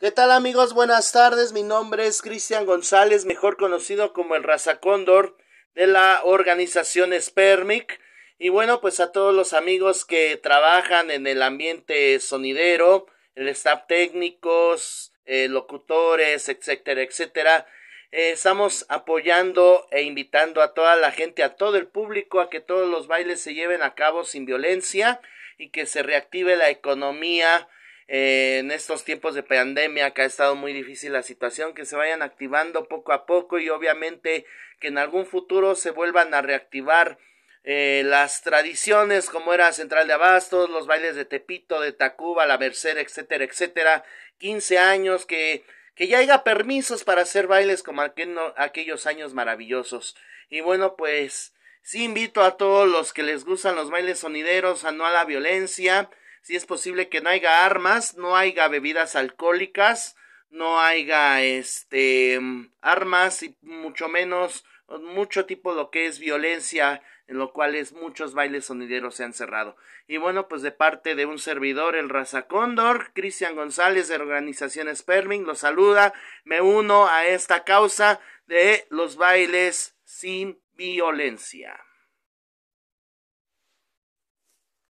¿Qué tal amigos? Buenas tardes, mi nombre es Cristian González, mejor conocido como el Raza Cóndor de la organización Spermic. Y bueno, pues a todos los amigos que trabajan en el ambiente sonidero, el staff técnicos, eh, locutores, etcétera, etcétera. Eh, estamos apoyando e invitando a toda la gente, a todo el público, a que todos los bailes se lleven a cabo sin violencia y que se reactive la economía eh, en estos tiempos de pandemia que ha estado muy difícil la situación, que se vayan activando poco a poco y obviamente que en algún futuro se vuelvan a reactivar eh, las tradiciones como era Central de Abastos, los bailes de Tepito, de Tacuba, La Merced, etcétera, etcétera, 15 años que que ya haya permisos para hacer bailes como aquellos años maravillosos. Y bueno, pues sí invito a todos los que les gustan los bailes sonideros a no a la violencia si es posible que no haya armas, no haya bebidas alcohólicas, no haya este armas y mucho menos mucho tipo lo que es violencia en lo cual es muchos bailes sonideros se han cerrado. Y bueno, pues de parte de un servidor, el Raza Cóndor, Cristian González de la organización Sperming, los saluda, me uno a esta causa de los bailes sin violencia.